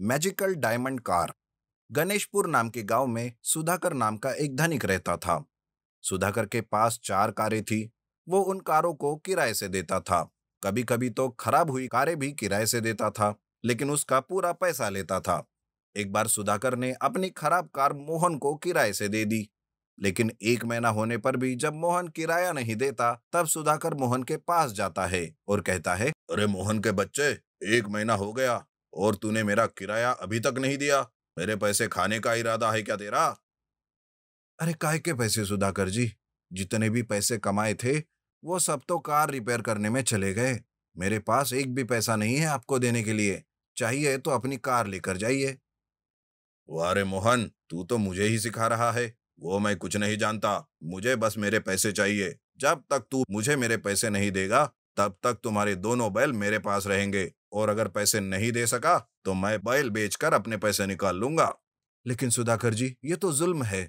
magical diamond car Ganeshpur नाम के गांव में सुधाकर नाम का एक धनिक रहता था सुधाकर के पास चार कारें थी वो उन कारों को किराए से देता था कभी कभी तो खराब हुई कारें भी किराए से देता था लेकिन उसका पूरा पैसा लेता था एक बार सुधाकर ने अपनी खराब कार मोहन को किराए से दे दी लेकिन एक महीना होने पर भी जब मोहन किराया नहीं देता तब सुधाकर मोहन के पास जाता है और कहता है अरे मोहन के बच्चे एक महीना हो गया और तूने मेरा किराया अभी तक नहीं दिया मेरे पैसे खाने का इरादा है क्या तेरा अरे काय के पैसे सुधाकर जी जितने भी पैसे कमाए थे वो सब तो कार रिपेयर करने में चले गए मेरे पास एक भी पैसा नहीं है आपको देने के लिए चाहिए तो अपनी कार लेकर जाइए अरे मोहन तू तो मुझे ही सिखा रहा है वो मैं कुछ नहीं जानता मुझे बस मेरे पैसे चाहिए जब तक तू मुझे मेरे पैसे नहीं देगा तब तक तुम्हारे दोनों बैल मेरे पास रहेंगे और अगर पैसे नहीं दे सका तो मैं बैल बेचकर अपने पैसे निकाल लूंगा लेकिन सुधाकर जी ये तो जुल्म है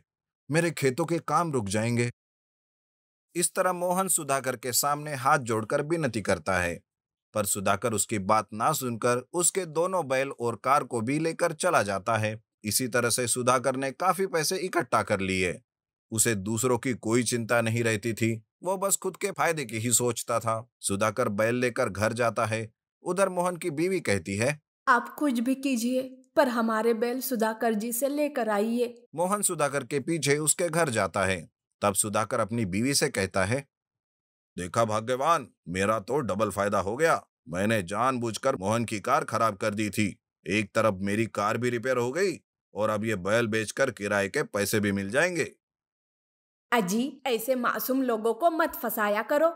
मेरे खेतों के काम रुक जाएंगे इस तरह मोहन सुधाकर के सामने हाथ जोड़कर विनती करता है पर सुधाकर उसकी बात ना सुनकर उसके दोनों बैल और कार को भी लेकर चला जाता है इसी तरह से सुधाकर ने काफी पैसे इकट्ठा कर लिए उसे दूसरों की कोई चिंता नहीं रहती थी वो बस खुद के फायदे की ही सोचता था सुधाकर बैल लेकर घर जाता है उधर मोहन की बीवी कहती है आप कुछ भी कीजिए पर हमारे बैल सुधाकर जी से लेकर आइए मोहन सुधाकर के पीछे उसके घर जाता है तब सुधाकर अपनी बीवी से कहता है देखा भाग्यवान मेरा तो डबल फायदा हो गया मैंने जानबूझकर मोहन की कार खराब कर दी थी एक तरफ मेरी कार भी रिपेयर हो गई और अब ये बैल बेचकर किराए के पैसे भी मिल जाएंगे अजी ऐसे मासूम लोगों को मत फसाया करो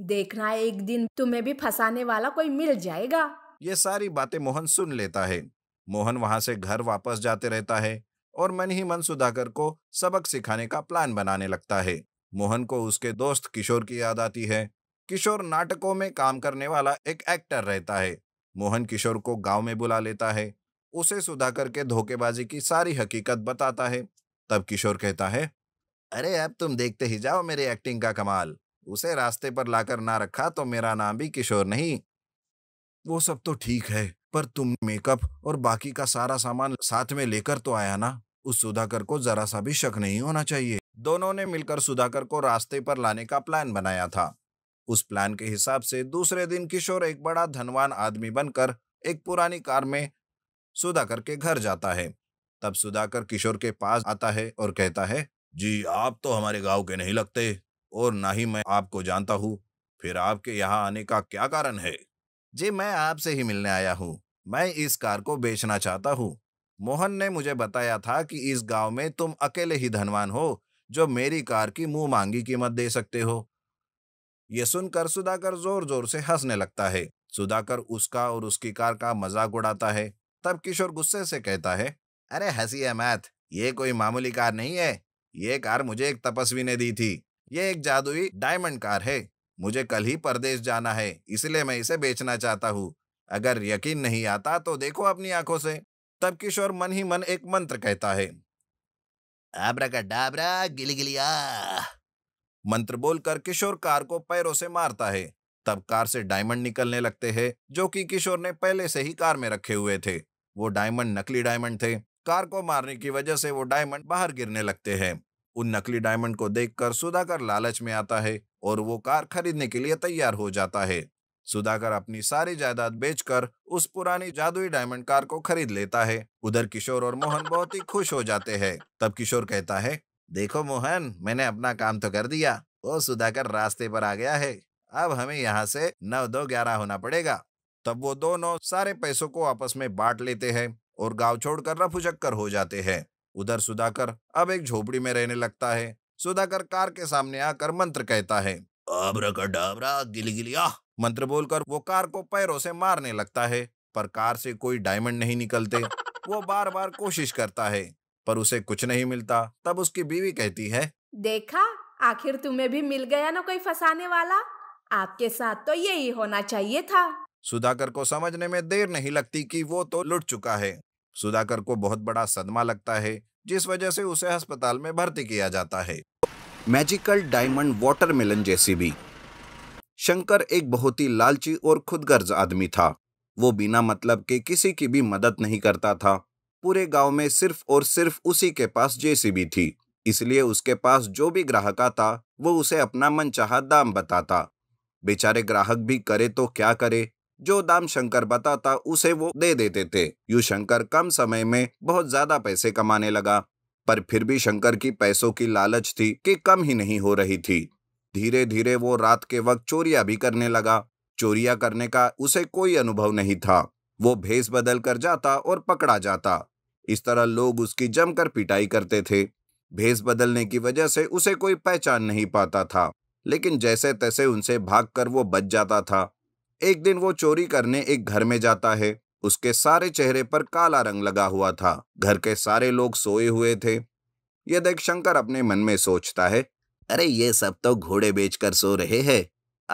देखना एक दिन तुम्हें भी फंसाने वाला कोई मिल जाएगा ये सारी बातें मोहन सुन लेता है मोहन वहां से घर वापस जाते रहता है और मन ही मन सुधाकर को सबक सिखाने का प्लान बनाने लगता है मोहन को उसके दोस्त किशोर की याद आती है किशोर नाटकों में काम करने वाला एक एक्टर रहता है मोहन किशोर को गांव में बुला लेता है उसे सुधाकर के धोखेबाजी की सारी हकीकत बताता है तब किशोर कहता है अरे अब तुम देखते ही जाओ मेरे एक्टिंग का कमाल उसे रास्ते पर लाकर ना रखा तो मेरा नाम भी किशोर नहीं वो सब तो ठीक है पर तुम मेकअप और बाकी का सारा सामान साथ में लेकर तो आया ना उस सुधाकर को जरा सा भी शक नहीं होना चाहिए दोनों ने मिलकर सुधाकर को रास्ते पर लाने का प्लान बनाया था उस प्लान के हिसाब से दूसरे दिन किशोर एक बड़ा धनवान आदमी बनकर एक पुरानी कार में सुधाकर के घर जाता है तब सुधाकर किशोर के पास आता है और कहता है जी आप तो हमारे गांव के नहीं लगते और ना ही मैं आपको जानता हूँ फिर आपके यहाँ आने का क्या कारण है जी मैं आपसे ही मिलने आया हूँ मैं इस कार को बेचना चाहता हूँ मोहन ने मुझे बताया था कि इस गांव में तुम अकेले ही धनवान हो जो मेरी कार की मुंह मांगी कीमत दे सकते हो यह सुनकर सुधाकर जोर जोर से हंसने लगता है सुधाकर उसका और उसकी कार का मजाक उड़ाता है तब किशोर गुस्से से कहता है अरे हंसी है मैथ ये कोई मामूली कार नहीं है ये कार मुझे एक तपस्वी ने दी थी ये एक जादुई डायमंड कार है मुझे कल ही परदेश जाना है इसलिए मैं इसे बेचना चाहता हूँ अगर यकीन नहीं आता तो देखो अपनी आंखों से तब किशोर मन ही मन एक मंत्र कहता है आबरा का डाबरा गिली मंत्र बोलकर किशोर कार को पैरों से मारता है तब कार से डायमंड निकलने लगते हैं जो कि किशोर ने पहले से ही कार में रखे हुए थे वो डायमंड नकली डायमंड थे कार को मारने की वजह से वो डायमंड बाहर गिरने लगते हैं उन नकली डायमंड को देखकर सुधाकर लालच में आता है और वो कार खरीदने के लिए तैयार हो जाता है सुधाकर अपनी सारी जायदाद बेचकर उस पुरानी जादुई डायमंड कार को खरीद लेता है उधर किशोर और मोहन बहुत ही खुश हो जाते हैं तब किशोर कहता है देखो मोहन मैंने अपना काम तो कर दिया वो सुधाकर रास्ते पर आ गया है अब हमें यहाँ से नौ दो ग्यारह होना पड़ेगा तब वो दोनों सारे पैसों को आपस में बांट लेते हैं और गांव छोड़कर रफुचक्कर हो जाते हैं उधर सुधाकर अब एक झोपड़ी में रहने लगता है सुधाकर कार के सामने आकर मंत्र कहता है अब्रकडाब्रा मंत्र बोलकर वो कार को पैरों से मारने लगता है पर कार से कोई डायमंड नहीं निकलते वो बार बार कोशिश करता है पर उसे कुछ नहीं मिलता तब उसकी बीवी कहती है देखा आखिर तुम्हें भी मिल गया ना कोई फंसाने वाला आपके साथ तो यही होना चाहिए था सुधाकर को समझने में देर नहीं लगती कि वो तो लुट चुका है सुधाकर को बहुत बड़ा सदमा लगता है जिस वजह से उसे अस्पताल में भर्ती किया जाता है मैजिकल डायमंड मिलन जैसी भी शंकर एक बहुत ही लालची और खुदगर्ज आदमी था वो बिना मतलब के किसी की भी मदद नहीं करता था पूरे गांव में सिर्फ और सिर्फ उसी के पास जेसीबी थी इसलिए उसके पास जो भी ग्राहक आता वो उसे अपना मनचाहा दाम बताता बेचारे ग्राहक भी करे तो क्या करे जो दाम शंकर बताता उसे वो दे देते थे यू शंकर कम समय में बहुत ज्यादा पैसे कमाने लगा पर फिर भी शंकर की पैसों की लालच थी कि कम ही नहीं हो रही थी धीरे धीरे वो रात के वक्त चोरिया भी करने लगा चोरिया करने का उसे कोई अनुभव नहीं था वो भेस बदल कर जाता और पकड़ा जाता इस तरह लोग उसकी जमकर पिटाई करते थे भेस बदलने की वजह से उसे कोई पहचान नहीं पाता था लेकिन जैसे तैसे उनसे भागकर वो बच जाता था एक दिन वो चोरी करने एक घर में जाता है उसके सारे चेहरे पर काला रंग लगा हुआ था घर के सारे लोग सोए हुए थे यह देख शंकर अपने मन में सोचता है अरे ये सब तो घोड़े बेचकर सो रहे हैं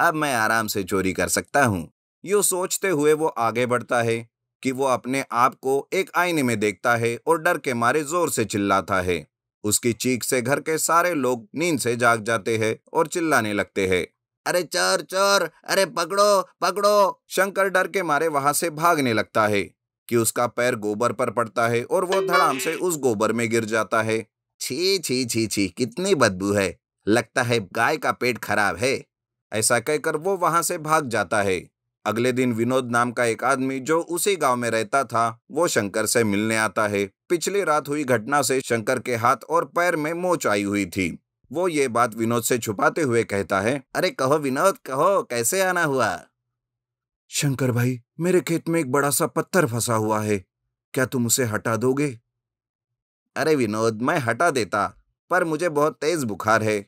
अब मैं आराम से चोरी कर सकता हूँ यो सोचते हुए वो आगे बढ़ता है कि वो अपने आप को एक आईने में देखता है और डर के मारे जोर से चिल्लाता है उसकी चीख से घर के सारे लोग नींद से जाग जाते हैं और चिल्लाने लगते हैं अरे चोर चोर अरे पकड़ो पकड़ो शंकर डर के मारे वहां से भागने लगता है कि उसका पैर गोबर पर पड़ता है और वो धड़ाम से उस गोबर में गिर जाता है छी छी छी छी कितनी बदबू है लगता है गाय का पेट खराब है ऐसा कहकर वो वहां से भाग जाता है अगले दिन विनोद नाम का एक आदमी जो उसी गांव में रहता था वो शंकर से मिलने आता है पिछली रात हुई घटना से शंकर के हाथ और पैर में मोच आई हुई थी वो ये बात विनोद से छुपाते हुए कहता है अरे कहो विनोद कहो कैसे आना हुआ शंकर भाई मेरे खेत में एक बड़ा सा पत्थर फंसा हुआ है क्या तुम उसे हटा दोगे अरे विनोद मैं हटा देता पर मुझे बहुत तेज बुखार है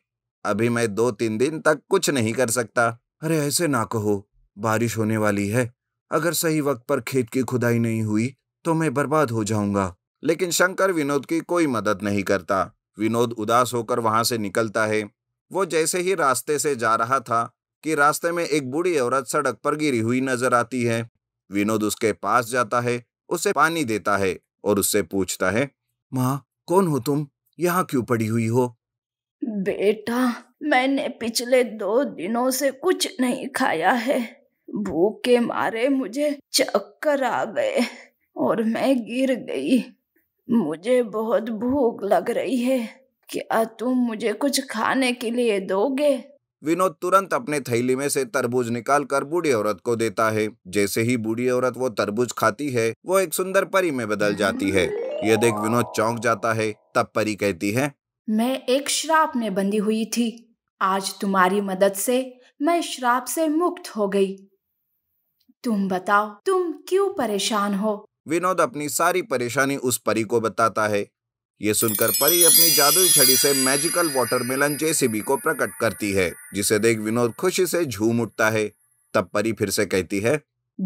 अभी मैं दो तीन दिन तक कुछ नहीं कर सकता अरे ऐसे ना कहो बारिश होने वाली है अगर सही वक्त पर खेत की खुदाई नहीं हुई तो मैं बर्बाद हो जाऊंगा लेकिन शंकर विनोद की कोई मदद नहीं करता विनोद उदास होकर वहां से निकलता है वो जैसे ही रास्ते से जा रहा था कि रास्ते में एक बूढ़ी औरत सड़क पर गिरी हुई नजर आती है विनोद उसके पास जाता है उसे पानी देता है और उससे पूछता है माँ कौन हो तुम यहाँ क्यों पड़ी हुई हो बेटा मैंने पिछले दो दिनों से कुछ नहीं खाया है भूख के मारे मुझे चक्कर आ गए और मैं गिर गई मुझे बहुत भूख लग रही है क्या तुम मुझे कुछ खाने के लिए दोगे विनोद तुरंत अपने थैली में से तरबूज कर बूढ़ी औरत को देता है जैसे ही बूढ़ी औरत वो तरबूज खाती है वो एक सुंदर परी में बदल जाती है ये देख विनोद चौंक जाता है तब परी कहती है मैं एक श्राप में बंधी हुई थी आज तुम्हारी मदद से मैं श्राप से मुक्त हो गई तुम बताओ तुम क्यों परेशान हो विनोद अपनी सारी परेशानी उस परी को बताता है ये सुनकर परी अपनी जादुई छड़ी से मैजिकल वाटरमेलन जेसीबी को प्रकट करती है जिसे देख विनोद खुशी से झूम उठता है तब परी फिर से कहती है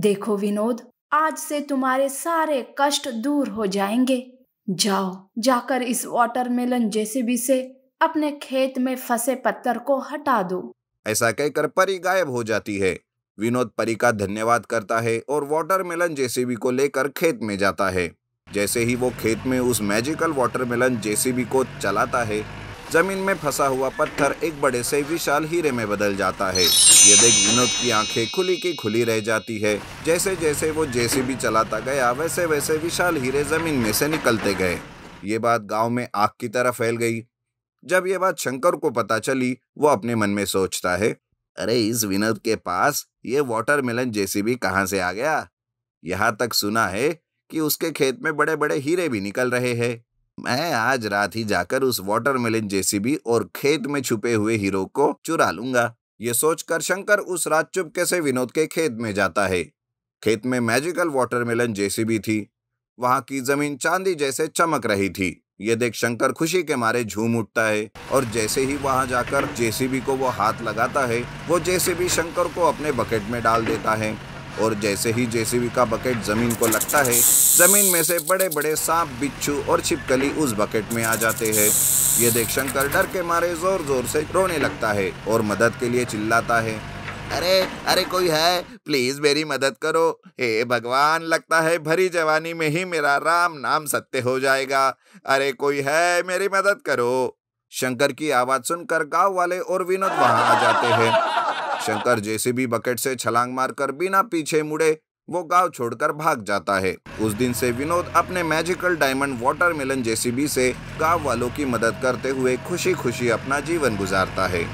देखो विनोद आज से तुम्हारे सारे कष्ट दूर हो जाएंगे जाओ जाकर इस वाटरमेलन जेसीबी से अपने खेत में फंसे पत्थर को हटा दो ऐसा कहकर परी गायब हो जाती है विनोद परी का धन्यवाद करता है और वाटरमेलन जेसीबी को लेकर खेत में जाता है जैसे ही वो खेत में उस मैजिकल वाटरमेलन जेसीबी को चलाता है जमीन में फंसा हुआ पत्थर एक बड़े से विशाल हीरे में बदल जाता है ये देख विनोद की आंखें खुली की खुली रह जाती है जैसे जैसे वो जेसीबी चलाता गया वैसे वैसे विशाल हीरे जमीन में से निकलते गए ये बात गांव में आग की तरह फैल गई जब ये बात शंकर को पता चली वो अपने मन में सोचता है अरे इस विनोद के पास ये वाटरमेलन जेसीबी कहाँ से आ गया यहाँ तक सुना है कि उसके खेत में बड़े बड़े हीरे भी निकल रहे हैं मैं आज रात ही जाकर उस वाटरमेलन जेसीबी और खेत में छुपे हुए हीरो को चुरा लूंगा ये सोचकर शंकर उस रात चुपके से विनोद के खेत में जाता है खेत में मैजिकल वाटरमेलन जेसीबी थी वहां की जमीन चांदी जैसे चमक रही थी ये देख शंकर खुशी के मारे झूम उठता है और जैसे ही वहां जाकर जेसीबी को वो हाथ लगाता है वो जेसीबी शंकर को अपने बकेट में डाल देता है और जैसे ही जेसीबी का बकेट जमीन को लगता है जमीन में से बड़े बड़े सांप बिच्छू और छिपकली उस बकेट में आ जाते हैं ये देख शंकर डर के मारे जोर जोर से रोने लगता है और मदद के लिए चिल्लाता है अरे अरे कोई है प्लीज मेरी मदद करो हे भगवान लगता है भरी जवानी में ही मेरा राम नाम सत्य हो जाएगा अरे कोई है मेरी मदद करो शंकर की आवाज सुनकर गांव वाले और विनोद वहां आ जाते हैं शंकर भी बकेट से छलांग मारकर बिना पीछे मुड़े वो गांव छोड़कर भाग जाता है उस दिन से विनोद अपने मैजिकल डायमंड वाटरमेलन जेसीबी से गांव वालों की मदद करते हुए खुशी खुशी अपना जीवन गुजारता है